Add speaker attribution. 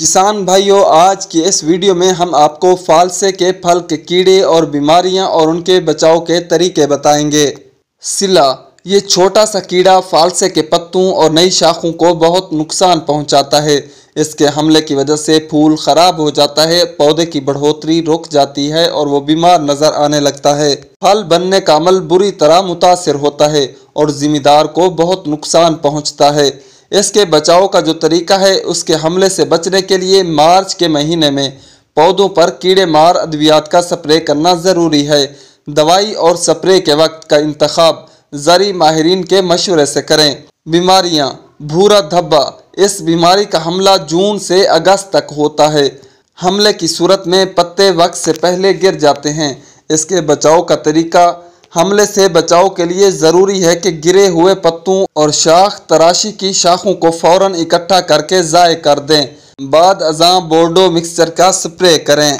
Speaker 1: کسان بھائیو آج کی اس ویڈیو میں ہم آپ کو فالسے کے پھل کے کیڑے اور بیماریاں اور ان کے بچاؤ کے طریقے بتائیں گے سلا یہ چھوٹا سا کیڑا فالسے کے پتوں اور نئی شاخوں کو بہت نقصان پہنچاتا ہے اس کے حملے کی وجہ سے پھول خراب ہو جاتا ہے پودے کی بڑھوتری رک جاتی ہے اور وہ بیمار نظر آنے لگتا ہے پھل بننے کا عمل بری طرح متاثر ہوتا ہے اور ذمہ دار کو بہت نقصان پہنچتا ہے اس کے بچاؤ کا جو طریقہ ہے اس کے حملے سے بچنے کے لیے مارچ کے مہینے میں پودوں پر کیڑے مار ادویات کا سپرے کرنا ضروری ہے دوائی اور سپرے کے وقت کا انتخاب زرعی ماہرین کے مشورے سے کریں بیماریاں بھورا دھبا اس بیماری کا حملہ جون سے اگست تک ہوتا ہے حملے کی صورت میں پتے وقت سے پہلے گر جاتے ہیں اس کے بچاؤ کا طریقہ حملے سے بچاؤ کے لیے ضروری ہے کہ گرے ہوئے پتوں اور شاخ تراشی کی شاخوں کو فوراً اکٹھا کر کے ضائع کر دیں بعد ازاں بورڈو مکسچر کا سپرے کریں